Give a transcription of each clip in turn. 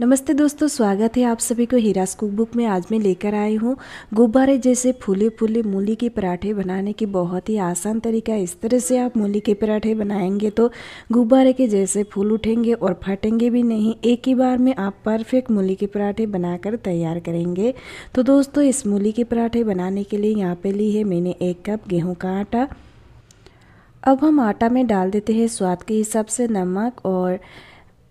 नमस्ते दोस्तों स्वागत है आप सभी को हीरास कुक बुक में आज मैं लेकर आई हूँ गुब्बारे जैसे फूले फूले मूली के पराठे बनाने की बहुत ही आसान तरीका है इस तरह से आप मूली के पराठे बनाएंगे तो गुब्बारे के जैसे फूल उठेंगे और फटेंगे भी नहीं एक ही बार में आप परफेक्ट मूली के पराठे बनाकर तैयार करेंगे तो दोस्तों इस मूली के पराठे बनाने के लिए यहाँ पर ली है मैंने एक कप गेहूँ का आटा अब हम आटा में डाल देते हैं स्वाद के हिसाब से नमक और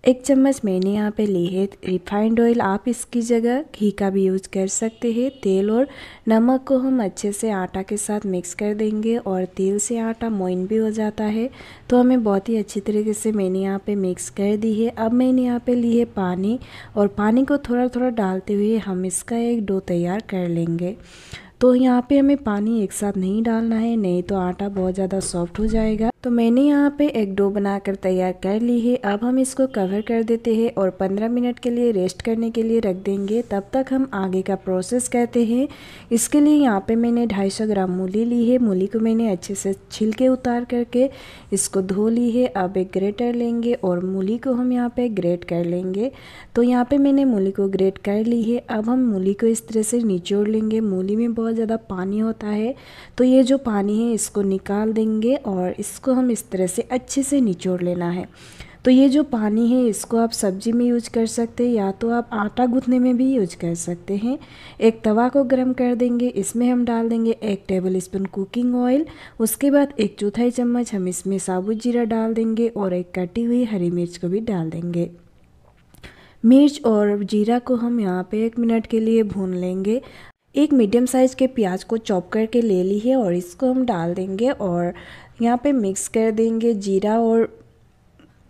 एक चम्मच मैंने यहाँ पे ली है रिफाइंड ऑयल आप इसकी जगह घी का भी यूज़ कर सकते हैं तेल और नमक को हम अच्छे से आटा के साथ मिक्स कर देंगे और तेल से आटा मोइन भी हो जाता है तो हमें बहुत ही अच्छी तरीके से मैंने यहाँ पे मिक्स कर दी है अब मैंने यहाँ पे ली है पानी और पानी को थोड़ा थोड़ा डालते हुए हम इसका एक डो तैयार कर लेंगे तो यहाँ पर हमें पानी एक साथ नहीं डालना है नहीं तो आटा बहुत ज़्यादा सॉफ्ट हो जाएगा तो मैंने यहाँ पे एक डो बनाकर तैयार कर ली है अब हम इसको कवर कर देते हैं और 15 मिनट के लिए रेस्ट करने के लिए रख देंगे तब तक हम आगे का प्रोसेस करते हैं इसके लिए यहाँ पे मैंने 250 ग्राम मूली ली है मूली को मैंने अच्छे से छिलके उतार करके इसको धो ली है अब एक ग्रेटर लेंगे और मूली को हम यहाँ पर ग्रेट कर लेंगे तो यहाँ पर मैंने मूली को ग्रेट कर ली है अब हम मूली को इस तरह से निचोड़ लेंगे मूली में बहुत ज़्यादा पानी होता है तो ये जो पानी है इसको निकाल देंगे और इसको हम इस तरह से अच्छे से निचोड़ लेना है तो ये जो पानी है इसको आप सब्जी में यूज कर सकते हैं या तो आप आटा गूंथने में भी यूज कर सकते हैं एक तवा को गर्म कर देंगे इसमें हम डाल देंगे एक टेबल स्पून कुकिंग ऑयल उसके बाद एक चौथाई चम्मच हम इसमें साबुत जीरा डाल देंगे और एक कटी हुई हरी मिर्च को भी डाल देंगे मिर्च और जीरा को हम यहाँ पे एक मिनट के लिए भून लेंगे एक मीडियम साइज़ के प्याज को चॉप करके ले ली है और इसको हम डाल देंगे और यहाँ पे मिक्स कर देंगे जीरा और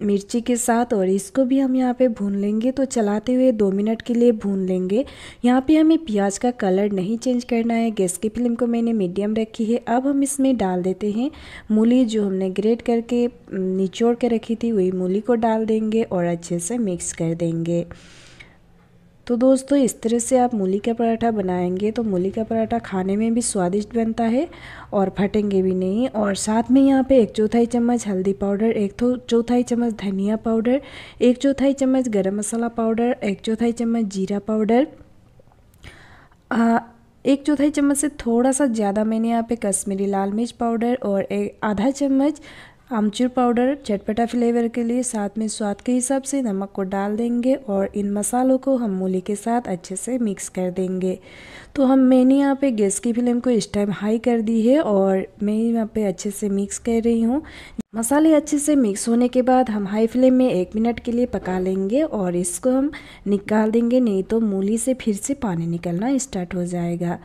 मिर्ची के साथ और इसको भी हम यहाँ पे भून लेंगे तो चलाते हुए दो मिनट के लिए भून लेंगे यहाँ पे हमें प्याज का कलर नहीं चेंज करना है गैस की फ्लेम को मैंने मीडियम रखी है अब हम इसमें डाल देते हैं मूली जो हमने ग्रेट करके निचोड़ के रखी थी वही मूली को डाल देंगे और अच्छे से मिक्स कर देंगे तो दोस्तों इस तरह से आप मूली का पराठा बनाएंगे तो मूली का पराठा खाने में भी स्वादिष्ट बनता है और फटेंगे भी नहीं और साथ में यहाँ पे एक चौथाई चम्मच हल्दी पाउडर एक चौथाई चम्मच धनिया पाउडर एक चौथाई चम्मच गरम मसाला पाउडर एक चौथाई चम्मच जीरा पाउडर एक चौथाई चम्मच से थोड़ा सा ज़्यादा मैंने यहाँ पे कश्मीरी लाल मिर्च पाउडर और एक आधा चम्मच आमचूर पाउडर चटपटा फ्लेवर के लिए साथ में स्वाद के हिसाब से नमक को डाल देंगे और इन मसालों को हम मूली के साथ अच्छे से मिक्स कर देंगे तो हम मैंने यहाँ पे गैस की फ्लेम को इस टाइम हाई कर दी है और मैं यहाँ पे अच्छे से मिक्स कर रही हूँ मसाले अच्छे से मिक्स होने के बाद हम हाई फ्लेम में एक मिनट के लिए पका लेंगे और इसको हम निकाल देंगे नहीं तो मूली से फिर से पानी निकलना स्टार्ट हो जाएगा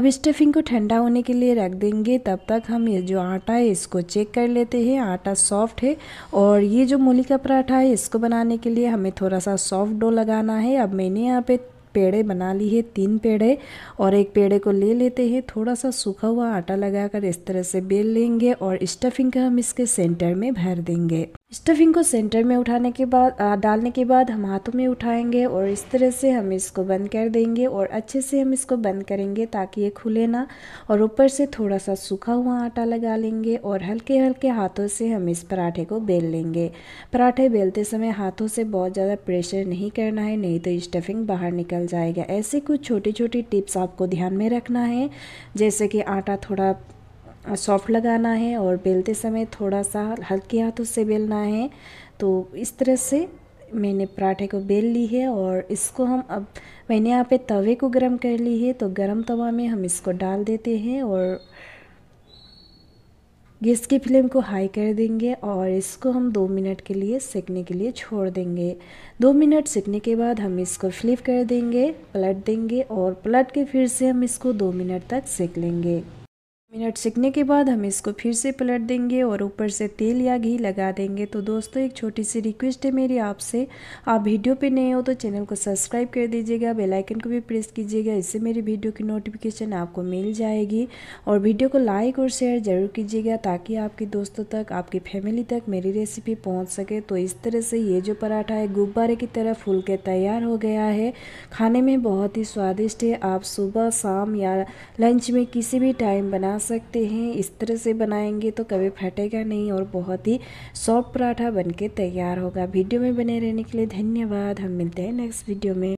अब स्टफिंग को ठंडा होने के लिए रख देंगे तब तक हम ये जो आटा है इसको चेक कर लेते हैं आटा सॉफ्ट है और ये जो मूली का पराठा है इसको बनाने के लिए हमें थोड़ा सा सॉफ्ट डो लगाना है अब मैंने यहाँ पर पेड़े बना ली है तीन पेड़े और एक पेड़े को ले लेते हैं थोड़ा सा सूखा हुआ आटा लगाकर इस तरह से बेल लेंगे और स्टफिंग का हम इसके सेंटर में भर देंगे स्टफिंग को सेंटर में उठाने के बाद डालने के बाद हम हाथों में उठाएंगे और इस तरह से हम इसको बंद कर देंगे और अच्छे से हम इसको बंद करेंगे ताकि ये खुले ना और ऊपर से थोड़ा सा सूखा हुआ आटा लगा लेंगे और हल्के हल्के हाथों से हम इस पराठे को बेल लेंगे पराठे बेलते समय हाथों से बहुत ज़्यादा प्रेशर नहीं करना है नहीं तो स्टफिंग बाहर निकल जाएगा ऐसे कुछ छोटी छोटी टिप्स आपको ध्यान में रखना है जैसे कि आटा थोड़ा सॉफ्ट लगाना है और बेलते समय थोड़ा सा हल्के हाथों से बेलना है तो इस तरह से मैंने पराठे को बेल ली है और इसको हम अब मैंने यहाँ पे तवे को गर्म कर ली है तो गर्म तवा में हम इसको डाल देते हैं और गैस की फ्लेम को हाई कर देंगे और इसको हम दो मिनट के लिए सेकने के लिए छोड़ देंगे दो मिनट सेकने के बाद हम इसको फ्लिप कर देंगे पलट देंगे और पलट के फिर से हम इसको दो मिनट तक सेक लेंगे मिनट सीखने के बाद हम इसको फिर से पलट देंगे और ऊपर से तेल या घी लगा देंगे तो दोस्तों एक छोटी सी रिक्वेस्ट है मेरी आपसे आप वीडियो पे नए हो तो चैनल को सब्सक्राइब कर दीजिएगा बेल आइकन को भी प्रेस कीजिएगा इससे मेरी वीडियो की नोटिफिकेशन आपको मिल जाएगी और वीडियो को लाइक और शेयर ज़रूर कीजिएगा ताकि आपके दोस्तों तक आपकी फैमिली तक मेरी रेसिपी पहुँच सके तो इस तरह से ये जो पराठा है गुब्बारे की तरह फूल के तैयार हो गया है खाने में बहुत ही स्वादिष्ट है आप सुबह शाम या लंच में किसी भी टाइम बना सकते हैं इस तरह से बनाएंगे तो कभी फटेगा नहीं और बहुत ही सॉफ्ट पराठा बनके तैयार होगा वीडियो में बने रहने के लिए धन्यवाद हम मिलते हैं नेक्स्ट वीडियो में